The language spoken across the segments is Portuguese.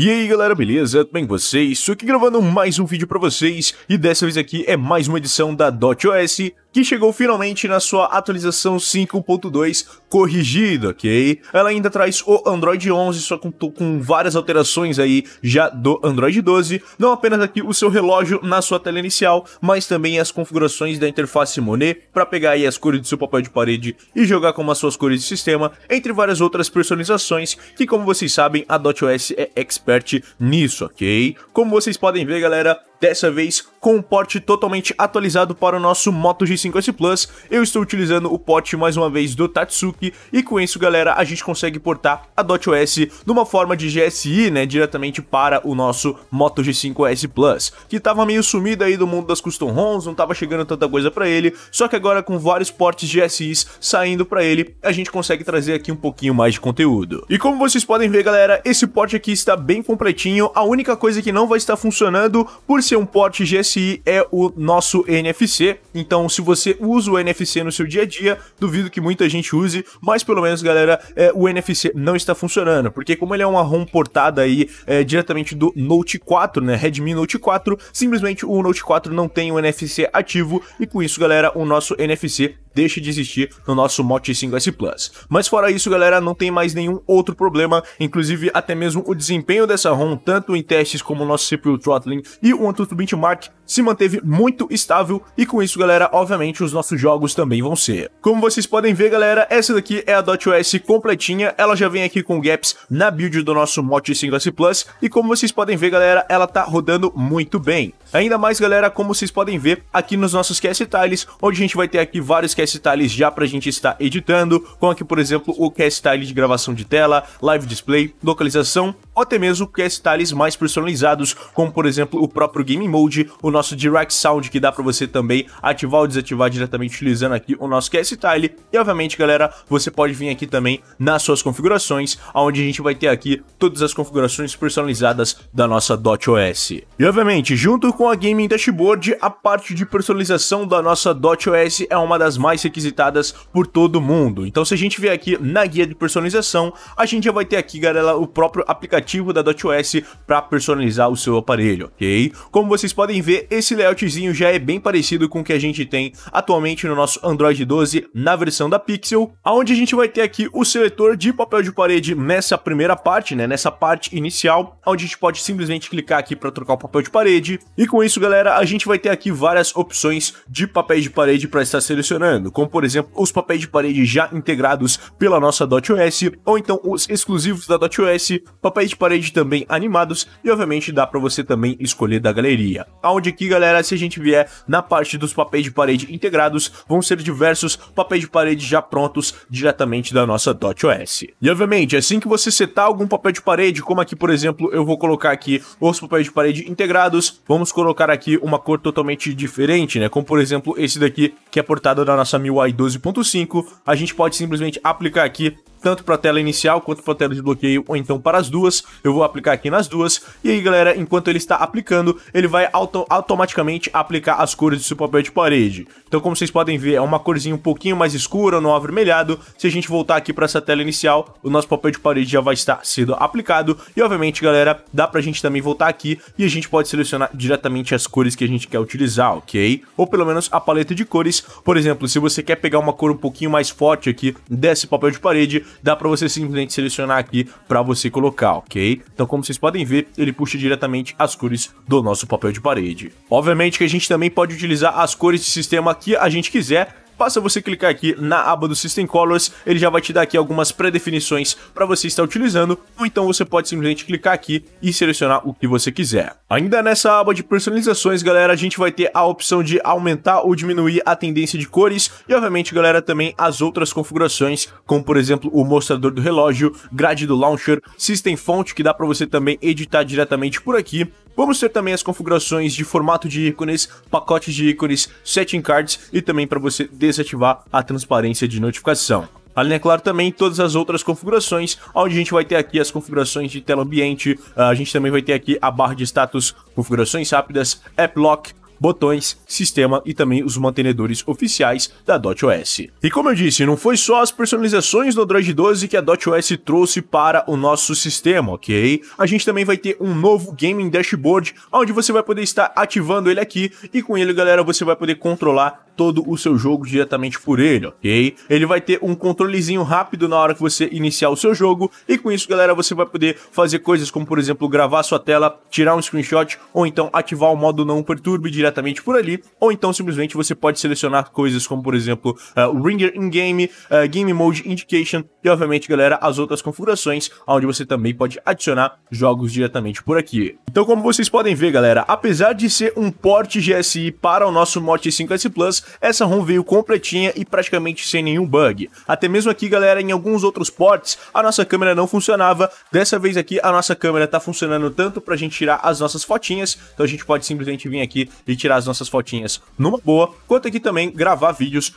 E aí galera, beleza? Tudo bem com vocês? Estou aqui gravando mais um vídeo para vocês e dessa vez aqui é mais uma edição da DotOS que chegou finalmente na sua atualização 5.2 corrigida, ok? Ela ainda traz o Android 11, só com, com várias alterações aí já do Android 12, não apenas aqui o seu relógio na sua tela inicial, mas também as configurações da interface Monet para pegar aí as cores do seu papel de parede e jogar com as suas cores de sistema, entre várias outras personalizações que, como vocês sabem, a DotOS é expert nisso, ok? Como vocês podem ver, galera, dessa vez com um porte totalmente atualizado para o nosso Moto G5S Plus. Eu estou utilizando o porte mais uma vez do Tatsuki e com isso, galera, a gente consegue portar a Dot OS numa forma de GSI, né, diretamente para o nosso Moto G5S Plus, que tava meio sumido aí do mundo das custom ROMs, não tava chegando tanta coisa para ele, só que agora com vários portes GSIs saindo para ele, a gente consegue trazer aqui um pouquinho mais de conteúdo. E como vocês podem ver, galera, esse porte aqui está bem completinho, a única coisa que não vai estar funcionando por ser é um porte GSI, é o nosso NFC. Então, se você usa o NFC no seu dia a dia, duvido que muita gente use, mas pelo menos, galera, é, o NFC não está funcionando, porque como ele é uma ROM portada aí é, diretamente do Note 4, né, Redmi Note 4, simplesmente o Note 4 não tem o NFC ativo e com isso, galera, o nosso NFC deixe de existir no nosso Mote 5S Plus. Mas fora isso, galera, não tem mais nenhum outro problema, inclusive até mesmo o desempenho dessa ROM, tanto em testes como o nosso CPU Throttling e o AnTuTu Benchmark, se manteve muito estável e com isso, galera, obviamente os nossos jogos também vão ser. Como vocês podem ver, galera, essa daqui é a .OS completinha, ela já vem aqui com gaps na build do nosso Mote 5S Plus e como vocês podem ver, galera, ela tá rodando muito bem. Ainda mais, galera, como vocês podem ver aqui nos nossos cast tiles, onde a gente vai ter aqui vários cast Styles tá já pra gente estar editando, como aqui, por exemplo, o Cast Style de gravação de tela, live display, localização ou até mesmo cast tiles mais personalizados, como por exemplo o próprio Game Mode, o nosso Direct Sound, que dá para você também ativar ou desativar diretamente utilizando aqui o nosso cast tile. E obviamente, galera, você pode vir aqui também nas suas configurações, onde a gente vai ter aqui todas as configurações personalizadas da nossa DotOS. E obviamente, junto com a Gaming Dashboard, a parte de personalização da nossa DotOS é uma das mais requisitadas por todo mundo. Então, se a gente vier aqui na guia de personalização, a gente já vai ter aqui, galera, o próprio aplicativo aplicativo da DotOS para personalizar o seu aparelho, ok? Como vocês podem ver, esse layoutzinho já é bem parecido com o que a gente tem atualmente no nosso Android 12 na versão da Pixel, aonde a gente vai ter aqui o seletor de papel de parede nessa primeira parte, né, nessa parte inicial, onde a gente pode simplesmente clicar aqui para trocar o papel de parede. E com isso, galera, a gente vai ter aqui várias opções de papéis de parede para estar selecionando, como por exemplo, os papéis de parede já integrados pela nossa DotOS, ou então os exclusivos da DotOS, papéis de parede também animados e obviamente dá para você também escolher da galeria. Aonde aqui, galera, se a gente vier na parte dos papéis de parede integrados, vão ser diversos papéis de parede já prontos diretamente da nossa Dot OS. E obviamente, assim que você setar algum papel de parede, como aqui por exemplo, eu vou colocar aqui os papéis de parede integrados, vamos colocar aqui uma cor totalmente diferente, né? Como por exemplo, esse daqui que é portada da nossa MIUI 12.5, a gente pode simplesmente aplicar aqui tanto para a tela inicial quanto para a tela de bloqueio, ou então para as duas. Eu vou aplicar aqui nas duas. E aí, galera, enquanto ele está aplicando, ele vai auto automaticamente aplicar as cores do seu papel de parede. Então, como vocês podem ver, é uma corzinha um pouquinho mais escura, no avermelhado. Se a gente voltar aqui para essa tela inicial, o nosso papel de parede já vai estar sendo aplicado. E, obviamente, galera, dá para a gente também voltar aqui e a gente pode selecionar diretamente as cores que a gente quer utilizar, ok? Ou pelo menos a paleta de cores. Por exemplo, se você quer pegar uma cor um pouquinho mais forte aqui desse papel de parede, dá para você simplesmente selecionar aqui para você colocar, ok? Então, como vocês podem ver, ele puxa diretamente as cores do nosso papel de parede. Obviamente que a gente também pode utilizar as cores de sistema que a gente quiser, basta você clicar aqui na aba do System Colors, ele já vai te dar aqui algumas pré-definições para você estar utilizando, ou então você pode simplesmente clicar aqui e selecionar o que você quiser. Ainda nessa aba de personalizações, galera, a gente vai ter a opção de aumentar ou diminuir a tendência de cores e, obviamente, galera, também as outras configurações, como, por exemplo, o mostrador do relógio, grade do launcher, System Font, que dá para você também editar diretamente por aqui, Vamos ter também as configurações de formato de ícones, pacotes de ícones, setting cards e também para você desativar a transparência de notificação. Além, é claro, também todas as outras configurações, onde a gente vai ter aqui as configurações de tela ambiente, a gente também vai ter aqui a barra de status, configurações rápidas, app lock, botões, sistema e também os mantenedores oficiais da DotOS. E como eu disse, não foi só as personalizações do Android 12 que a DotOS trouxe para o nosso sistema, ok? A gente também vai ter um novo Gaming Dashboard, onde você vai poder estar ativando ele aqui e com ele, galera, você vai poder controlar todo o seu jogo diretamente por ele, ok? Ele vai ter um controlezinho rápido na hora que você iniciar o seu jogo, e com isso, galera, você vai poder fazer coisas como, por exemplo, gravar sua tela, tirar um screenshot, ou então ativar o modo não perturbe diretamente por ali, ou então simplesmente você pode selecionar coisas como, por exemplo, uh, Ringer in-game, uh, Game Mode Indication, e obviamente, galera, as outras configurações, onde você também pode adicionar jogos diretamente por aqui. Então, como vocês podem ver, galera, apesar de ser um port GSI para o nosso Mote 5S Plus, essa ROM veio completinha e praticamente sem nenhum bug. Até mesmo aqui, galera, em alguns outros ports, a nossa câmera não funcionava. Dessa vez aqui, a nossa câmera tá funcionando tanto pra gente tirar as nossas fotinhas, então a gente pode simplesmente vir aqui e tirar as nossas fotinhas numa boa, quanto aqui também gravar vídeos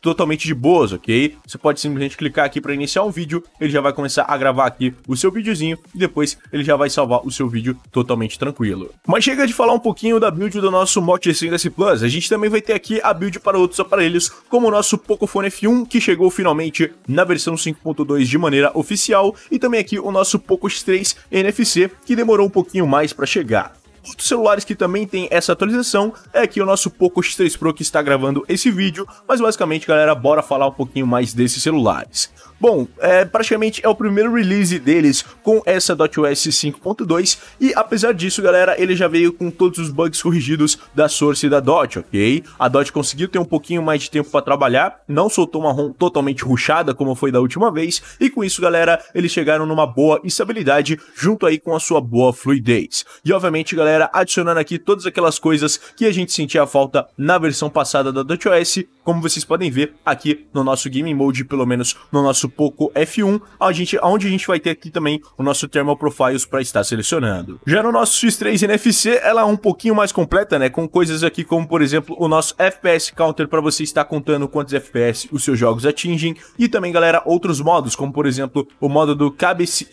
totalmente de boas, ok? Você pode simplesmente clicar aqui para iniciar um vídeo, ele já vai começar a gravar aqui o seu videozinho e depois ele já vai salvar o seu vídeo totalmente tranquilo. Mas chega de falar um pouquinho da build do nosso Mod 5S Plus, a gente também vai ter aqui a build para outros aparelhos, como o nosso Pocophone F1, que chegou finalmente na versão 5.2 de maneira oficial, e também aqui o nosso Poco X3 NFC, que demorou um pouquinho mais para chegar. Outros celulares que também tem essa atualização é aqui o nosso Poco X3 Pro que está gravando esse vídeo, mas basicamente, galera, bora falar um pouquinho mais desses celulares. Bom, é, praticamente é o primeiro release deles com essa .OS 5.2 e apesar disso, galera, ele já veio com todos os bugs corrigidos da Source e da Dot, ok? A Dot conseguiu ter um pouquinho mais de tempo para trabalhar, não soltou uma ROM totalmente ruchada como foi da última vez e com isso, galera, eles chegaram numa boa estabilidade junto aí com a sua boa fluidez. E obviamente, galera, galera adicionando aqui todas aquelas coisas que a gente sentia falta na versão passada da DotOS como vocês podem ver aqui no nosso Game Mode, pelo menos no nosso Poco F1, a gente, onde a gente vai ter aqui também o nosso Thermal Profiles para estar selecionando. Já no nosso X3 NFC, ela é um pouquinho mais completa, né? Com coisas aqui como, por exemplo, o nosso FPS Counter para você estar contando quantos FPS os seus jogos atingem e também, galera, outros modos, como por exemplo o modo do KBC,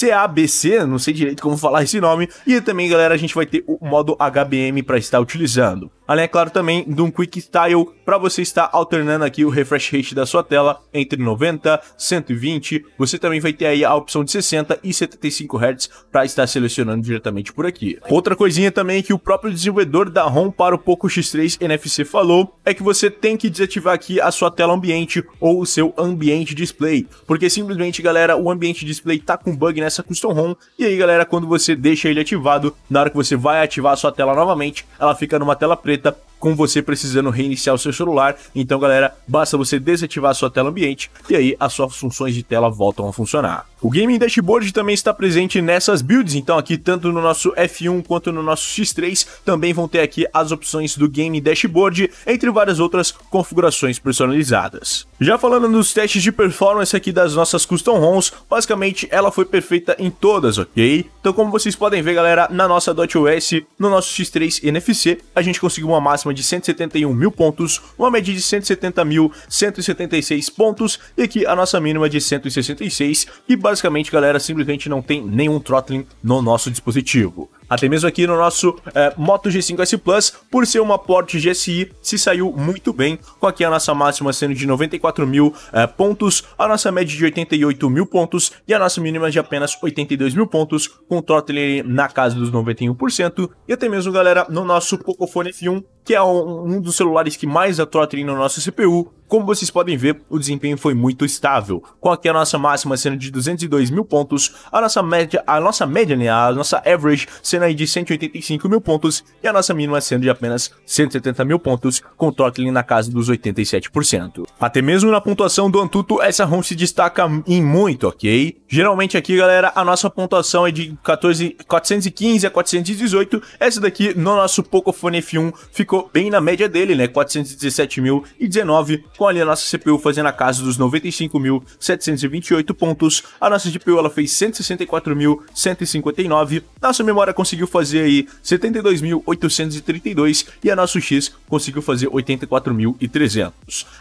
CABC, não sei direito como falar esse nome, e também, galera, a gente vai ter o modo HBM para estar utilizando além, é claro, também de um Quick Style para você estar alternando aqui o refresh rate da sua tela entre 90, 120. Você também vai ter aí a opção de 60 e 75 Hz para estar selecionando diretamente por aqui. Outra coisinha também que o próprio desenvolvedor da ROM para o Poco X3 NFC falou é que você tem que desativar aqui a sua tela ambiente ou o seu ambiente display, porque simplesmente, galera, o ambiente display tá com bug nessa custom ROM e aí, galera, quando você deixa ele ativado, na hora que você vai ativar a sua tela novamente, ela fica numa tela preta with the com você precisando reiniciar o seu celular. Então, galera, basta você desativar a sua tela ambiente e aí as suas funções de tela voltam a funcionar. O Gaming Dashboard também está presente nessas builds, então aqui tanto no nosso F1 quanto no nosso X3 também vão ter aqui as opções do Game Dashboard, entre várias outras configurações personalizadas. Já falando nos testes de performance aqui das nossas custom ROMs, basicamente ela foi perfeita em todas, ok? Então como vocês podem ver galera, na nossa DotOS, no nosso X3 NFC, a gente conseguiu uma máxima máxima de 171 mil pontos, uma média de 170.176 pontos e aqui a nossa mínima de 166 e basicamente, galera, simplesmente não tem nenhum throttling no nosso dispositivo. Até mesmo aqui no nosso é, Moto G5 S Plus, por ser uma Porsche GSI, se saiu muito bem, com aqui a nossa máxima sendo de 94 mil é, pontos, a nossa média de 88 mil pontos e a nossa mínima de apenas 82 mil pontos, com o throttle na casa dos 91%. E até mesmo, galera, no nosso Pocophone F1, que é um, um dos celulares que mais a throttle no nosso CPU, como vocês podem ver, o desempenho foi muito estável, com aqui é a nossa máxima sendo de 202 mil pontos, a nossa média, a nossa média, né, a nossa average sendo aí de 185 mil pontos e a nossa mínima sendo de apenas 170 mil pontos, com Totlin na casa dos 87%. Até mesmo na pontuação do Antutu, essa ROM se destaca em muito, ok? Geralmente aqui, galera, a nossa pontuação é de 14, 415 a 418, essa daqui no nosso Pocophone F1 ficou bem na média dele, né, 417.019 com ali a nossa CPU fazendo a casa dos 95.728 pontos, a nossa GPU ela fez 164.159, nossa memória conseguiu fazer aí 72.832 e a nosso X conseguiu fazer 84.300.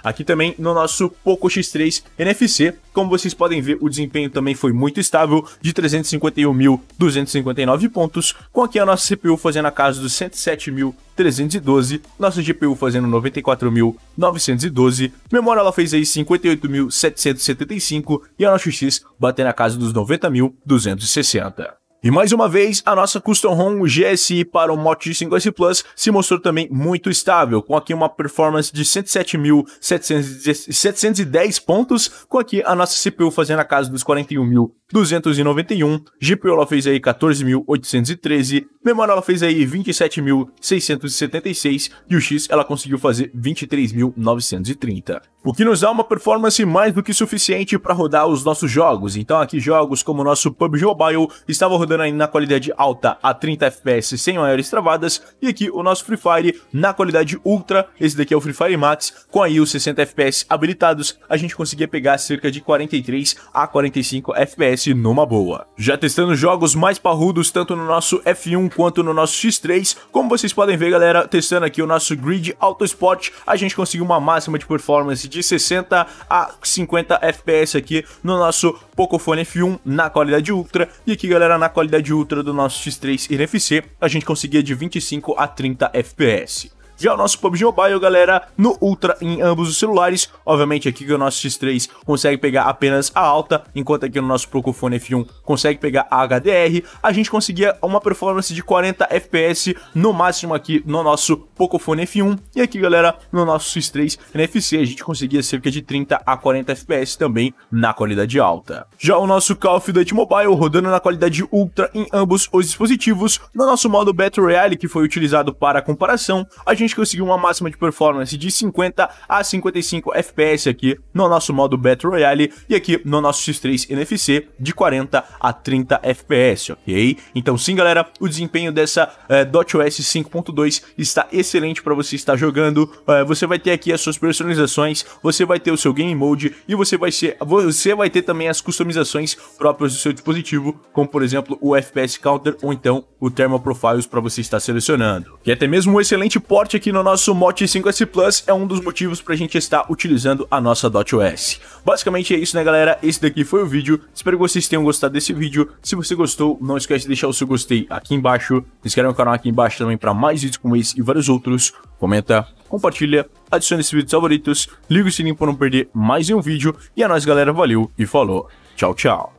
Aqui também no nosso Poco X3 NFC, como vocês podem ver, o desempenho também foi muito estável, de 351.259 pontos, com aqui a nossa CPU fazendo a casa dos 107.000 312, nosso GPU fazendo 94.912, memória ela fez aí 58.775 e a nosso X batendo a casa dos 90.260. E mais uma vez, a nossa Custom ROM GSI para o Moto G5S Plus se mostrou também muito estável, com aqui uma performance de 107.710 pontos, com aqui a nossa CPU fazendo a casa dos 41.291, GPU ela fez aí 14.813, memória ela fez aí 27.676 e o X ela conseguiu fazer 23.930 o que nos dá uma performance mais do que suficiente para rodar os nossos jogos. Então aqui jogos como o nosso PUBG Mobile estava rodando aí na qualidade alta a 30 FPS sem maiores travadas e aqui o nosso Free Fire na qualidade ultra, esse daqui é o Free Fire Max, com aí os 60 FPS habilitados, a gente conseguia pegar cerca de 43 a 45 FPS numa boa. Já testando jogos mais parrudos tanto no nosso F1 quanto no nosso X3, como vocês podem ver galera, testando aqui o nosso Grid Auto Sport, a gente conseguiu uma máxima de performance de 60 a 50 FPS aqui no nosso Pocophone F1 na qualidade ultra. E aqui, galera, na qualidade ultra do nosso X3 NFC, a gente conseguia de 25 a 30 FPS já o nosso PUBG Mobile, galera, no Ultra em ambos os celulares. Obviamente aqui que o nosso X3 consegue pegar apenas a alta, enquanto aqui no nosso Procofone F1 consegue pegar a HDR. A gente conseguia uma performance de 40 FPS no máximo aqui no nosso Pocophone F1. E aqui, galera, no nosso X3 NFC a gente conseguia cerca de 30 a 40 FPS também na qualidade alta. Já o nosso Call of Duty Mobile rodando na qualidade Ultra em ambos os dispositivos. No nosso modo Battle Royale, que foi utilizado para comparação, a gente gente conseguiu uma máxima de performance de 50 a 55 FPS aqui no nosso modo Battle Royale e aqui no nosso X3 NFC de 40 a 30 FPS, ok? Então sim, galera, o desempenho dessa é, Dot OS 5.2 está excelente para você estar jogando. É, você vai ter aqui as suas personalizações, você vai ter o seu game mode e você vai ser, você vai ter também as customizações próprias do seu dispositivo, como por exemplo o FPS Counter ou então o Thermal Profiles para você estar selecionando. E até mesmo um excelente porte aqui no nosso Mote 5S Plus é um dos motivos para a gente estar utilizando a nossa Dot OS. Basicamente é isso né galera, esse daqui foi o vídeo, espero que vocês tenham gostado desse vídeo, se você gostou não esquece de deixar o seu gostei aqui embaixo, se inscreve no canal aqui embaixo também para mais vídeos como esse e vários outros, comenta, compartilha, adicione esse vídeo favoritos, liga o sininho para não perder mais um vídeo e a é nós galera, valeu e falou, tchau tchau.